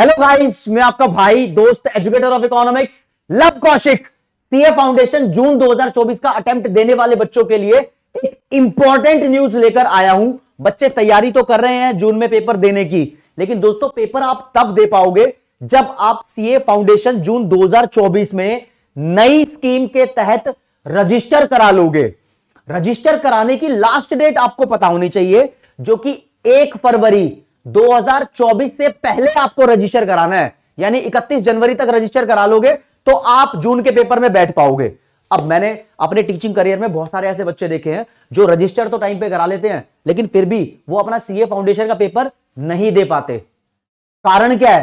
hello guys मैं आपका भाई दोस्त educator of economics Lav Kaushik CA foundation June 2024 का अटेम्प्ट देने वाले बच्चों के लिए एक इंपॉर्टेंट न्यूज लेकर आया हूं बच्चे तैयारी तो कर रहे हैं जून में पेपर देने की लेकिन दोस्तों पेपर आप तब दे पाओगे जब आप सीए फाउंडेशन जून 2024 में नई स्कीम के तहत रजिस्टर करा लोगे रजिस्टर कराने की लास्ट डेट आपको पता होनी चाहिए जो कि एक फरवरी 2024 से पहले आपको रजिस्टर कराना है यानी 31 जनवरी तक रजिस्टर करा लोगे तो आप जून के पेपर में बैठ पाओगे अब मैंने अपने टीचिंग करियर में बहुत सारे ऐसे बच्चे देखे हैं जो रजिस्टर तो टाइम पे करा लेते हैं लेकिन फिर भी वो अपना सीए फाउंडेशन का पेपर नहीं दे पाते कारण क्या है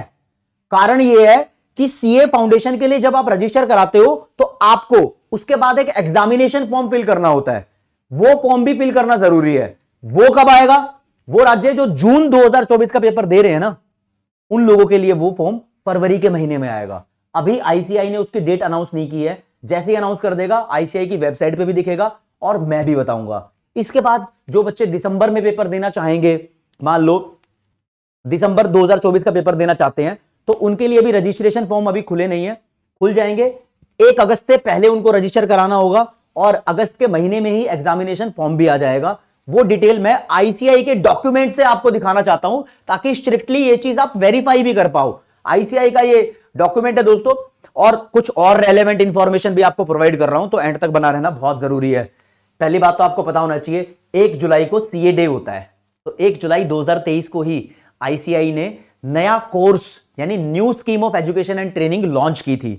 कारण यह है कि सीए फाउंडेशन के लिए जब आप रजिस्टर कराते हो तो आपको उसके बाद एक एग्जामिनेशन फॉर्म फिल करना होता है वो फॉर्म भी फिल करना जरूरी है वो कब आएगा वो राज्य जो जून 2024 का पेपर दे रहे हैं ना उन लोगों के लिए वो फॉर्म फरवरी के महीने में आएगा अभी आईसीआई ने उसकी डेट अनाउंस नहीं की है जैसे ही अनाउंस कर देगा आईसीआई की वेबसाइट पे भी दिखेगा और मैं भी बताऊंगा इसके बाद जो बच्चे दिसंबर में पेपर देना चाहेंगे मान लो दिसंबर 2024 का पेपर देना चाहते हैं तो उनके लिए भी रजिस्ट्रेशन फॉर्म अभी खुले नहीं है खुल जाएंगे एक अगस्त से पहले उनको रजिस्टर कराना होगा और अगस्त के महीने में ही एग्जामिनेशन फॉर्म भी आ जाएगा वो डिटेल मैं आईसीआई के डॉक्यूमेंट से आपको दिखाना चाहता हूं ताकि स्ट्रिक्टली ये चीज आप वेरीफाई भी कर पाओ आईसीआई का ये डॉक्यूमेंट है दोस्तों और कुछ और रेलिवेंट इंफॉर्मेशन भी आपको प्रोवाइड कर रहा हूं तो एंड तक बना रहना बहुत जरूरी है पहली बात तो आपको पता होना चाहिए एक जुलाई को सीए डे होता है तो एक जुलाई 2023 को ही आईसीआई ने नया कोर्स यानी new scheme of education and training launch की थी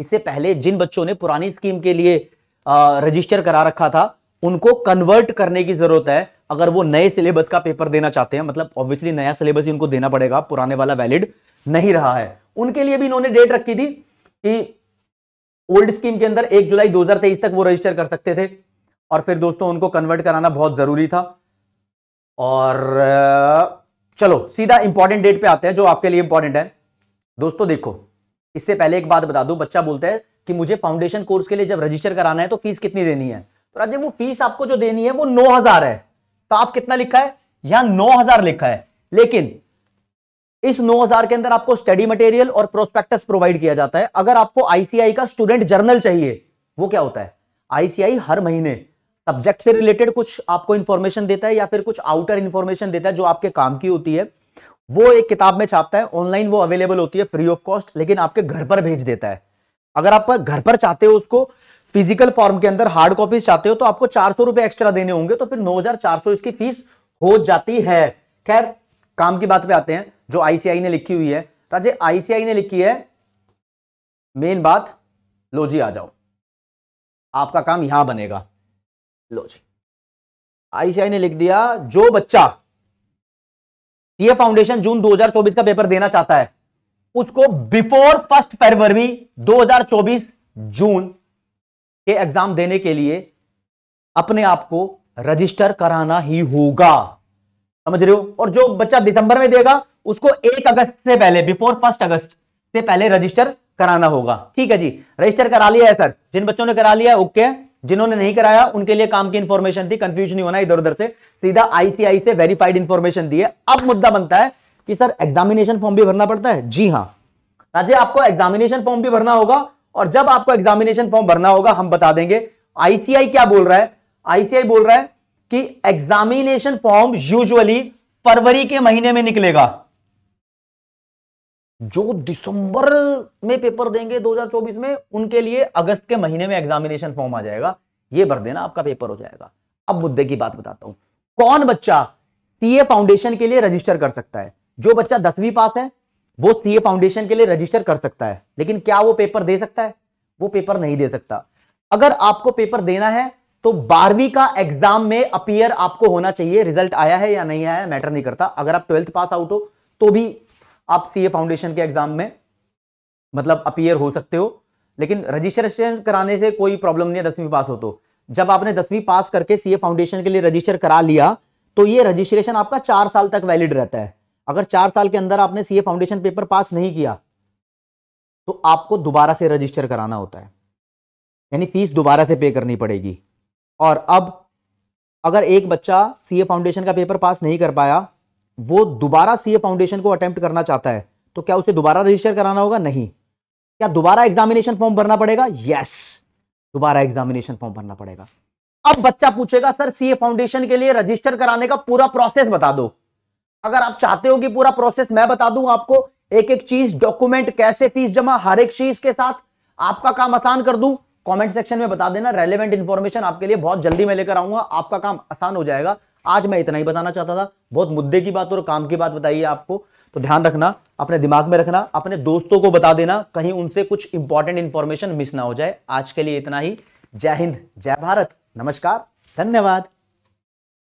इससे पहले जिन बच्चों ने पुरानी स्कीम के लिए रजिस्टर करा रखा था उनको कन्वर्ट करने की जरूरत है अगर वो नए सिलेबस का पेपर देना चाहते हैं मतलब ऑब्वियसली नया सिलेबस ही उनको देना पड़ेगा पुराने वाला वैलिड नहीं रहा है उनके लिए भी इन्होंने डेट रखी थी कि ओल्ड स्कीम के अंदर एक जुलाई दो तक वो रजिस्टर कर सकते थे और फिर दोस्तों उनको कन्वर्ट कराना बहुत जरूरी था और चलो सीधा इंपॉर्टेंट डेट पे आते हैं जो आपके लिए इंपॉर्टेंट है दोस्तों देखो इससे पहले एक बात बता दो बच्चा बोलता है कि मुझे फाउंडेशन कोर्स के लिए जब रजिस्टर कराना है तो फीस कितनी देनी है राजे वो फीस आपको जो देनी है वो नौ हजार है तो आप कितना लिखा है यहां नौ हजार लिखा है लेकिन इस 9000 के अंदर आपको स्टडी मटेरियल और प्रोस्पेक्टस प्रोवाइड किया जाता है अगर आपको आईसीआई का स्टूडेंट जर्नल चाहिए वो क्या होता है आईसीआई हर महीने सब्जेक्ट से रिलेटेड कुछ आपको इंफॉर्मेशन देता है या फिर कुछ आउटर इंफॉर्मेशन देता है जो आपके काम की होती है वो एक किताब में छापता है ऑनलाइन वो अवेलेबल होती है फ्री ऑफ कॉस्ट लेकिन आपके घर पर भेज देता है अगर आप घर पर चाहते हो उसको फिजिकल फॉर्म के अंदर हार्ड कॉपीज चाहते हो तो आपको चार सौ रुपए एक्स्ट्रा देने होंगे तो फिर नौ हजार चार सौ इसकी फीस हो जाती है खैर काम की बात पे आते हैं जो आईसीआई ने लिखी हुई है राजे आईसीआई ने लिखी है मेन बात लो जी आ जाओ आपका काम यहां बनेगा लो जी आईसीआई ने लिख दिया जो बच्चा ये फाउंडेशन जून 2024 का पेपर देना चाहता है उसको बिफोर फर्स्ट फरवरी 2024 जून के एग्जाम देने के लिए अपने आप को रजिस्टर कराना ही होगा समझ रहे हो और जो बच्चा दिसंबर में देगा उसको एक अगस्त से पहले बिफोर फर्स्ट अगस्त से पहले रजिस्टर कराना होगा ठीक है जी रजिस्टर करा लिया है सर जिन बच्चों ने करा लिया है ओके जिन्होंने नहीं कराया उनके लिए काम की इंफॉर्मेशन थी कंफ्यूज नहीं होना इधर उधर से सीधा आईसीआई से वेरीफाइड इंफॉर्मेशन दी है अब मुद्दा बनता है कि सर एग्जामिनेशन फॉर्म भी भरना पड़ता है जी हाँ राजे आपको एग्जामिनेशन फॉर्म भी भरना होगा और जब आपको एग्जामिनेशन फॉर्म भरना होगा हम बता देंगे आईसीआई क्या बोल रहा है आईसीआई बोल रहा है कि एग्जामिनेशन फॉर्म यूजुअली फरवरी के महीने में निकलेगा जो दिसंबर में पेपर देंगे 2024 में उनके लिए अगस्त के महीने में एग्जामिनेशन फॉर्म आ जाएगा यह भर देना आपका पेपर हो जाएगा अब मुद्दे की बात बताता हूं कौन बच्चा सीए फाउंडेशन के लिए रजिस्टर कर सकता है जो बच्चा दसवीं पास है वो सीए फाउंडेशन के लिए रजिस्टर कर सकता है लेकिन क्या वो पेपर दे सकता है वो पेपर नहीं दे सकता अगर आपको पेपर देना है तो बारहवीं का एग्जाम में अपियर आपको होना चाहिए रिजल्ट आया है या नहीं आया है मैटर नहीं करता अगर आप ट्वेल्थ पास आउट हो तो भी आप सीए फाउंडेशन के एग्जाम में मतलब अपियर हो सकते हो लेकिन रजिस्ट्रेशन कराने से कोई प्रॉब्लम नहीं है दसवीं पास हो तो जब आपने दसवीं पास करके सीए फाउंडेशन के लिए रजिस्टर करा लिया तो ये रजिस्ट्रेशन आपका चार साल तक वैलिड रहता है अगर चार साल के अंदर आपने सीए फाउंडेशन पेपर पास नहीं किया तो आपको दोबारा से रजिस्टर कराना होता है यानी फीस दोबारा से पे करनी पड़ेगी और अब अगर एक बच्चा सीए फाउंडेशन का पेपर पास नहीं कर पाया वो दोबारा सीए फाउंडेशन को अटेम्प्ट करना चाहता है तो क्या उसे दोबारा रजिस्टर कराना होगा नहीं क्या दोबारा एग्जामिनेशन फॉर्म भरना पड़ेगा यस दोबारा एग्जामिनेशन फॉर्म भरना पड़ेगा अब बच्चा पूछेगा सर सीए फाउंडेशन के लिए रजिस्टर कराने का पूरा प्रोसेस बता दो अगर आप चाहते हो कि पूरा प्रोसेस मैं बता दूं आपको एक एक चीज डॉक्यूमेंट कैसे फीस जमा हर एक चीज के साथ आपका काम आसान कर दूं कमेंट सेक्शन में बता देना रेलेवेंट इंफॉर्मेशन आपके लिए बहुत जल्दी मैं लेकर आऊंगा आपका काम आसान हो जाएगा आज मैं इतना ही बताना चाहता था बहुत मुद्दे की बात और काम की बात बताइए आपको तो ध्यान रखना अपने दिमाग में रखना अपने दोस्तों को बता देना कहीं उनसे कुछ इंपॉर्टेंट इंफॉर्मेशन मिस ना हो जाए आज के लिए इतना ही जय हिंद जय भारत नमस्कार धन्यवाद